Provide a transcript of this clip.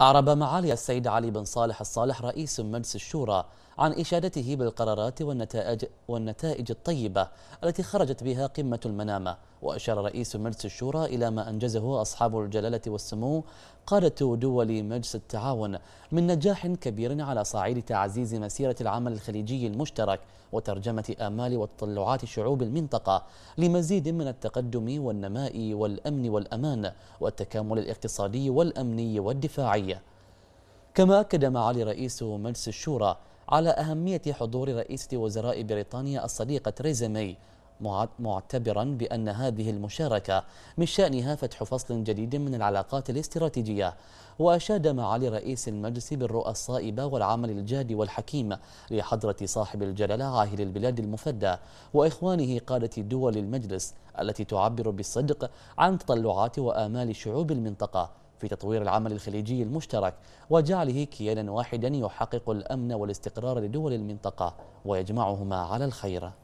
أعرب معالي السيد علي بن صالح الصالح رئيس مجلس الشورى عن إشادته بالقرارات والنتائج, والنتائج الطيبة التي خرجت بها قمة المنامة وأشار رئيس مجلس الشورى إلى ما أنجزه أصحاب الجلالة والسمو قادة دول مجلس التعاون من نجاح كبير على صعيد تعزيز مسيرة العمل الخليجي المشترك وترجمة آمال وتطلعات شعوب المنطقة لمزيد من التقدم والنماء والأمن والأمان والتكامل الاقتصادي والأمني والدفاعي كما أكد معالي رئيس مجلس الشورى على أهمية حضور رئيسة وزراء بريطانيا الصديقة تريزا مي معتبرا بأن هذه المشاركة من شأنها فتح فصل جديد من العلاقات الاستراتيجية وأشاد معالي رئيس المجلس بالرؤى الصائبة والعمل الجاد والحكيم لحضرة صاحب الجلالة عاهل البلاد المفدى وإخوانه قادة دول المجلس التي تعبر بالصدق عن تطلعات وآمال شعوب المنطقة في تطوير العمل الخليجي المشترك وجعله كيانا واحدا يحقق الأمن والاستقرار لدول المنطقة ويجمعهما على الخير